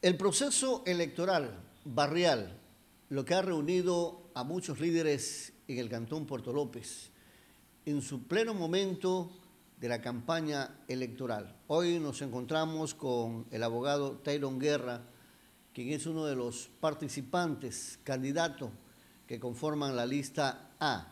El proceso electoral barrial, lo que ha reunido a muchos líderes en el Cantón Puerto López, en su pleno momento de la campaña electoral. Hoy nos encontramos con el abogado Taylor Guerra, quien es uno de los participantes, candidato, que conforman la lista A,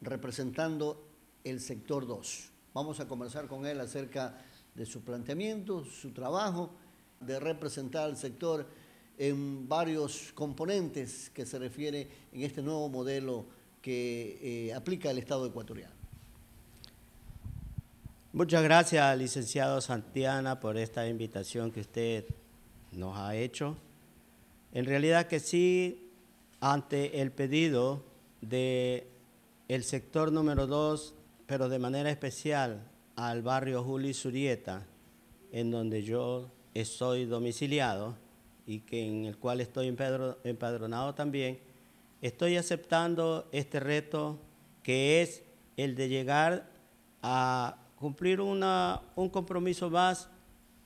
representando el sector 2. Vamos a conversar con él acerca de su planteamiento, su trabajo de representar al sector en varios componentes que se refiere en este nuevo modelo que eh, aplica el Estado ecuatoriano. Muchas gracias, licenciado Santiana, por esta invitación que usted nos ha hecho. En realidad que sí, ante el pedido del el sector número 2, pero de manera especial al barrio Juli Surieta, en donde yo eh, soy domiciliado y que en el cual estoy empadronado también, estoy aceptando este reto que es el de llegar a cumplir una, un compromiso más,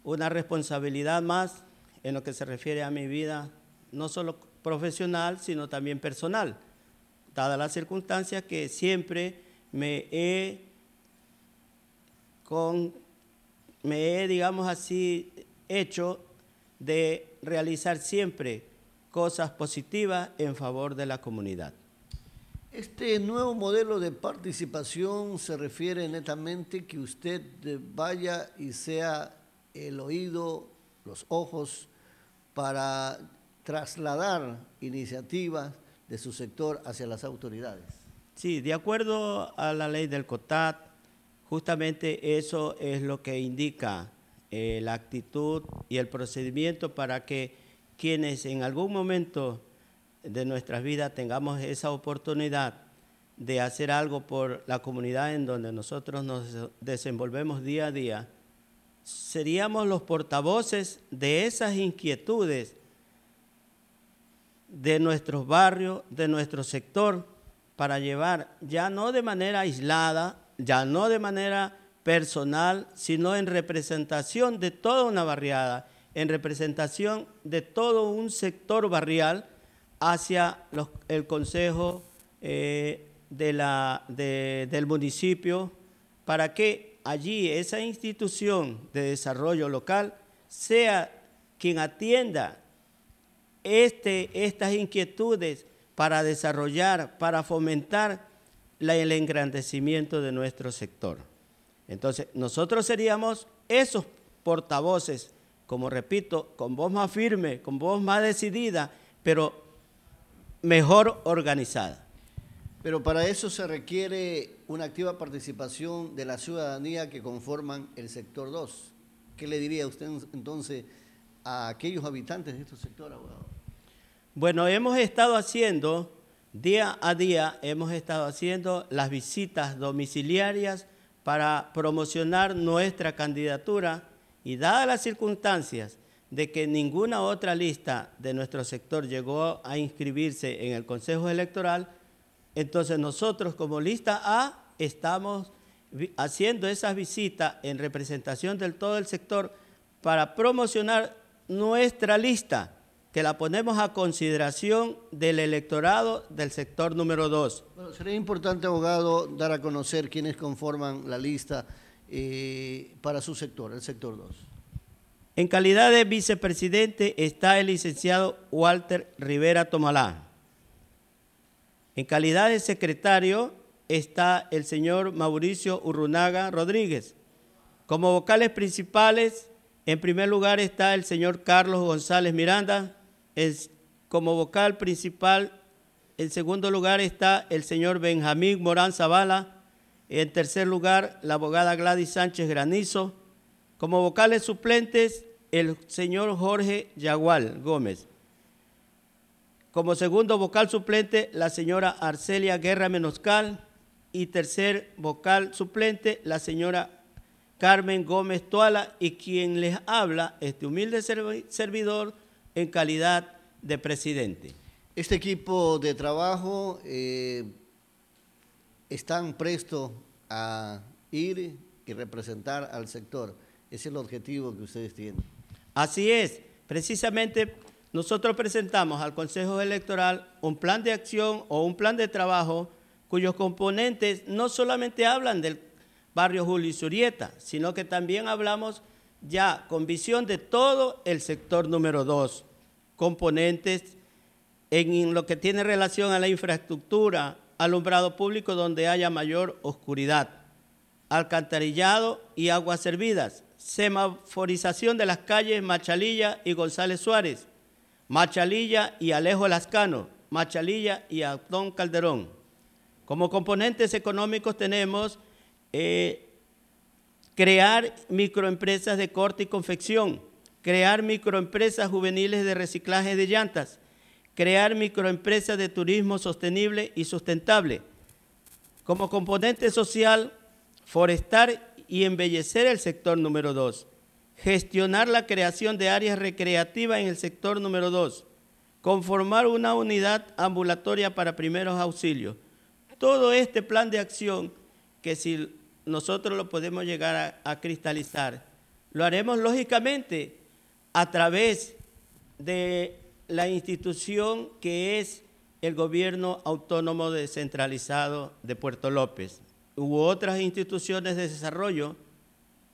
una responsabilidad más en lo que se refiere a mi vida, no solo profesional, sino también personal, dadas las circunstancias que siempre me he, con, me he digamos así, hecho de realizar siempre cosas positivas en favor de la comunidad. Este nuevo modelo de participación se refiere netamente que usted vaya y sea el oído, los ojos, para trasladar iniciativas de su sector hacia las autoridades. Sí, de acuerdo a la ley del COTAT, justamente eso es lo que indica eh, la actitud y el procedimiento para que quienes en algún momento de nuestras vidas tengamos esa oportunidad de hacer algo por la comunidad en donde nosotros nos desenvolvemos día a día, seríamos los portavoces de esas inquietudes de nuestros barrios, de nuestro sector, para llevar ya no de manera aislada, ya no de manera personal, sino en representación de toda una barriada, en representación de todo un sector barrial hacia el Consejo eh, del municipio, para que allí esa institución de desarrollo local sea quien atienda este, estas inquietudes para desarrollar, para fomentar el engrandecimiento de nuestro sector. Entonces, nosotros seríamos esos portavoces, como repito, con voz más firme, con voz más decidida, pero mejor organizada. Pero para eso se requiere una activa participación de la ciudadanía que conforman el sector 2. ¿Qué le diría usted entonces a aquellos habitantes de este sector, abogado? Bueno, hemos estado haciendo, día a día, hemos estado haciendo las visitas domiciliarias para promocionar nuestra candidatura y dadas las circunstancias de que ninguna otra lista de nuestro sector llegó a inscribirse en el Consejo Electoral, entonces nosotros como lista A estamos haciendo esas visitas en representación del todo el sector para promocionar nuestra lista que la ponemos a consideración del electorado del sector número 2. sería importante, abogado, dar a conocer quiénes conforman la lista eh, para su sector, el sector 2. En calidad de vicepresidente está el licenciado Walter Rivera Tomalá. En calidad de secretario está el señor Mauricio Urrunaga Rodríguez. Como vocales principales, en primer lugar está el señor Carlos González Miranda como vocal principal, en segundo lugar está el señor Benjamín Morán Zavala, en tercer lugar la abogada Gladys Sánchez Granizo, como vocales suplentes el señor Jorge Yagual Gómez. Como segundo vocal suplente, la señora Arcelia Guerra Menoscal. Y tercer vocal suplente, la señora Carmen Gómez Toala. Y quien les habla, este humilde servidor, en calidad de presidente. Este equipo de trabajo está eh, están prestos a ir y representar al sector. Ese es el objetivo que ustedes tienen. Así es. Precisamente nosotros presentamos al Consejo Electoral un plan de acción o un plan de trabajo cuyos componentes no solamente hablan del barrio Julio Surieta, sino que también hablamos ya con visión de todo el sector número 2 componentes en lo que tiene relación a la infraestructura, alumbrado público donde haya mayor oscuridad, alcantarillado y aguas servidas, semaforización de las calles Machalilla y González Suárez, Machalilla y Alejo Lascano, Machalilla y Antón Calderón. Como componentes económicos tenemos eh, crear microempresas de corte y confección, crear microempresas juveniles de reciclaje de llantas, crear microempresas de turismo sostenible y sustentable. Como componente social, forestar y embellecer el sector número 2, gestionar la creación de áreas recreativas en el sector número 2, conformar una unidad ambulatoria para primeros auxilios. Todo este plan de acción que si nosotros lo podemos llegar a, a cristalizar, lo haremos lógicamente a través de la institución que es el Gobierno Autónomo Descentralizado de Puerto López. u otras instituciones de desarrollo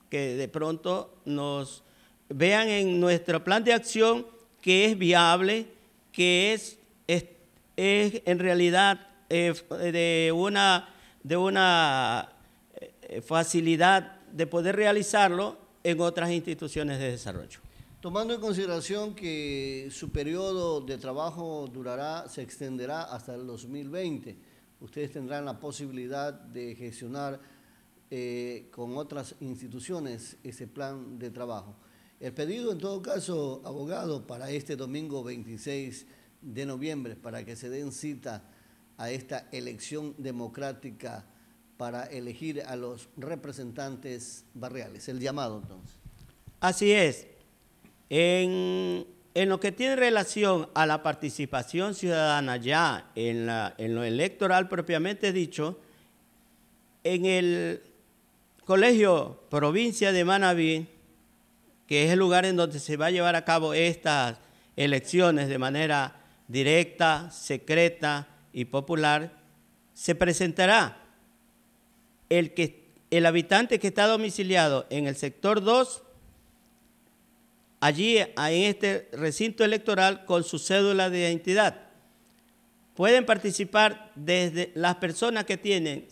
que de pronto nos vean en nuestro plan de acción que es viable, que es, es, en realidad eh, de, una, de una eh, facilidad de poder realizarlo en otras instituciones de desarrollo. Tomando en consideración que su periodo de trabajo durará, se extenderá hasta el 2020, ustedes tendrán la posibilidad de gestionar eh, con otras instituciones ese plan de trabajo. El pedido, en todo caso, abogado, para este domingo 26 de noviembre, para que se den cita a esta elección democrática para elegir a los representantes barriales. El llamado, entonces. Así es. En, lo que tiene relación a la participación ciudadana ya en, la, lo electoral propiamente dicho, en el Colegio Provincia de Manabí, que es el lugar en donde se va a llevar a cabo estas elecciones de manera directa, secreta y popular, se presentará el, que, el habitante que está domiciliado en el sector 2 allí en este recinto electoral con su cédula de identidad. Pueden participar desde las personas que tienen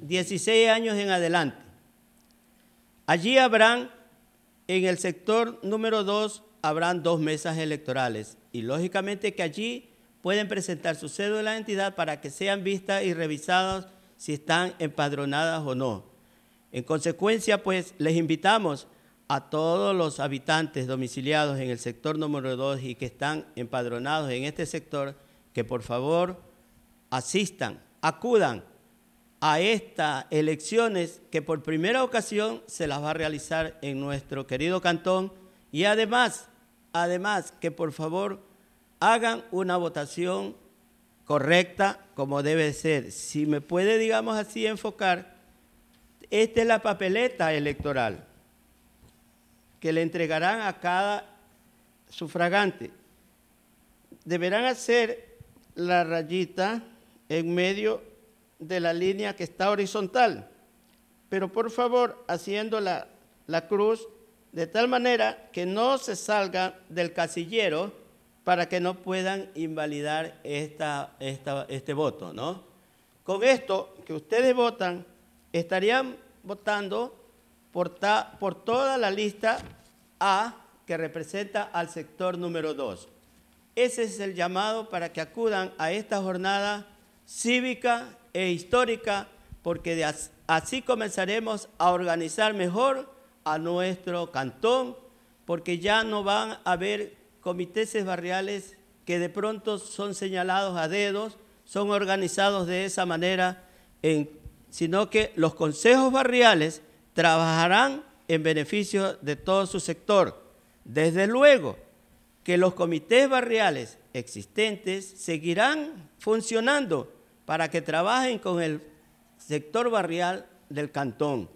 16 eh, años en adelante. Allí habrán, en el sector número 2, habrán dos mesas electorales y lógicamente que allí pueden presentar su cédula de identidad para que sean vistas y revisadas si están empadronadas o no. En consecuencia, pues les invitamos a todos los habitantes domiciliados en el sector número 2 y que están empadronados en este sector que por favor asistan, acudan a estas elecciones que por primera ocasión se las va a realizar en nuestro querido cantón y además, además que por favor hagan una votación correcta como debe ser. Si me puede, digamos así, enfocar, esta es la papeleta electoral que le entregarán a cada sufragante. Deberán hacer la rayita en medio de la línea que está horizontal, pero por favor haciendo la, cruz de tal manera que no se salga del casillero para que no puedan invalidar esta, esta, este voto, ¿no? Con esto que ustedes votan, estarían votando por, toda la lista A que representa al sector número 2. Ese es el llamado para que acudan a esta jornada cívica e histórica, porque así comenzaremos a organizar mejor a nuestro cantón, porque ya no van a haber comités barriales que de pronto son señalados a dedos, son organizados de esa manera, sino que los consejos barriales trabajarán en beneficio de todo su sector. Desde luego que los comités barriales existentes seguirán funcionando para que trabajen con el sector barrial del cantón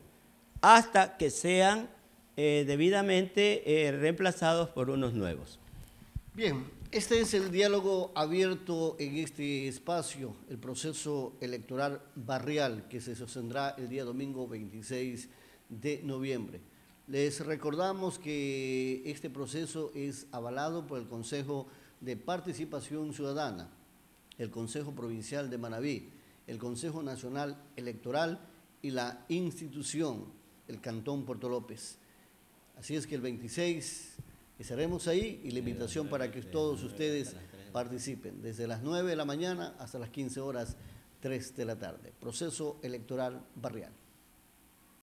hasta que sean eh, debidamente eh, reemplazados por unos nuevos. Bien, este es el diálogo abierto en este espacio, el proceso electoral barrial que se sostendrá el día domingo 26 de de noviembre. Les recordamos que este proceso es avalado por el Consejo de Participación Ciudadana, el Consejo Provincial de Manabí, el Consejo Nacional Electoral y la institución, el Cantón Puerto López. Así es que el 26 estaremos ahí y la invitación para que todos ustedes participen, desde las 9 de la mañana hasta las 15 horas 3 de la tarde. Proceso electoral barrial.